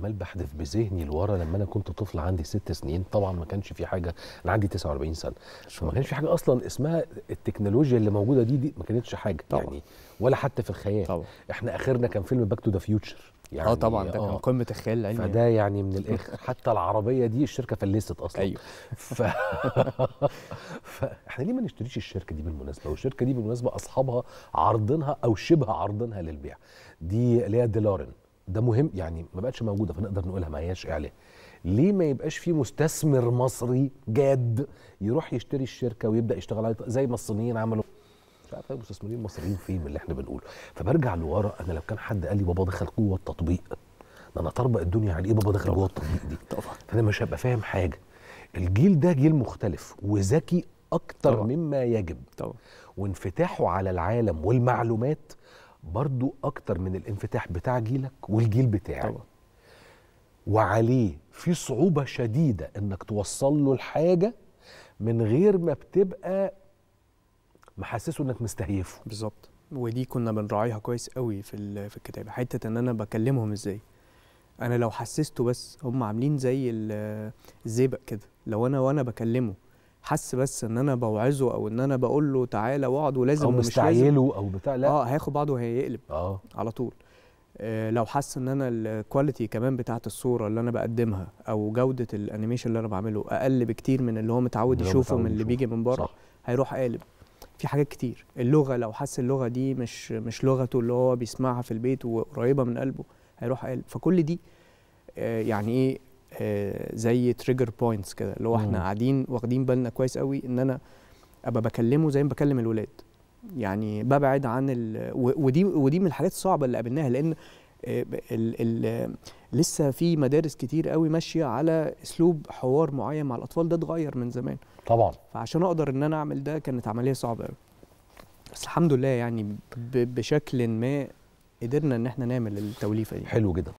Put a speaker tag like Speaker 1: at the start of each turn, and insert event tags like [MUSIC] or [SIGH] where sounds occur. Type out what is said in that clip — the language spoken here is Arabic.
Speaker 1: عمال بحذف بذهني لورا لما انا كنت طفل عندي ست سنين طبعا ما كانش في حاجه انا عندي 49 سنه ما كانش في حاجه اصلا اسمها التكنولوجيا اللي موجوده دي, دي ما كانتش حاجه طبعا. يعني ولا حتى في الخيال طبعا. احنا اخرنا كان فيلم باك تو ذا فيوتشر يعني اه طبعا ده كان آه. قمه الخيال العلمي فده يعني من الاخر [LAUGHS] حتى العربيه دي الشركه فلست اصلا ايوه [LAUGHS] ف... فاحنا ليه ما نشتريش الشركه دي بالمناسبه والشركه دي بالمناسبه اصحابها عارضينها او شبه عارضينها للبيع دي اللي هي ديلارن ده مهم يعني ما بقتش موجوده فنقدر نقولها ما هياش اعلان ليه ما يبقاش في مستثمر مصري جاد يروح يشتري الشركه ويبدا يشتغل عليها زي ما الصينيين عملوا مش عارف المستثمرين طيب، المصريين فين إيه من اللي احنا بنقوله فبرجع لورا انا لو كان حد قال لي بابا دخل قوه التطبيق ده انا طربق الدنيا على ايه بابا دخل جوه التطبيق دي طبعا فانا مش هبقى فاهم حاجه الجيل ده جيل مختلف وذكي اكتر طبعا. مما يجب طبعا. وانفتاحه على العالم والمعلومات برضو اكتر من الانفتاح بتاع جيلك والجيل بتاعي طبعا. وعليه في صعوبه شديده انك توصل له الحاجه
Speaker 2: من غير ما بتبقى محسسه انك مستهيفه بالظبط ودي كنا بنراعيها كويس قوي في في الكتابه حته ان انا بكلمهم ازاي انا لو حسسته بس هم عاملين زي الزئبق كده لو انا وانا بكلمه حس بس ان انا بوعظه او ان انا بقول له تعالى واقعد ولازم او مستعيله
Speaker 1: او بتاع لا اه
Speaker 2: هياخد بعضه وهيقلب اه على طول آه لو حس ان انا الكواليتي كمان بتاعه الصوره اللي انا بقدمها او جوده الانيميشن اللي انا بعمله اقل بكتير من اللي هو متعود يشوفه من اللي بيجي من بره هيروح قالب في حاجات كتير اللغه لو حس اللغه دي مش مش لغته اللي هو بيسمعها في البيت وقريبه من قلبه هيروح قالب فكل دي آه، يعني ايه آه، زي تريجر بوينتس كده اللي هو احنا قاعدين واخدين بالنا كويس قوي ان انا ابقى بكلمه زي ما بكلم الولاد يعني ببعد عن ال... ودي ودي من الحاجات الصعبه اللي قابلناها لان آه، ال ال لسه في مدارس كتير قوي ماشيه على اسلوب حوار معين مع الاطفال ده اتغير من زمان طبعا فعشان اقدر ان انا اعمل ده كانت عمليه صعبه قوي بس الحمد لله يعني بشكل ما قدرنا ان احنا نعمل التوليفه دي حلو جدا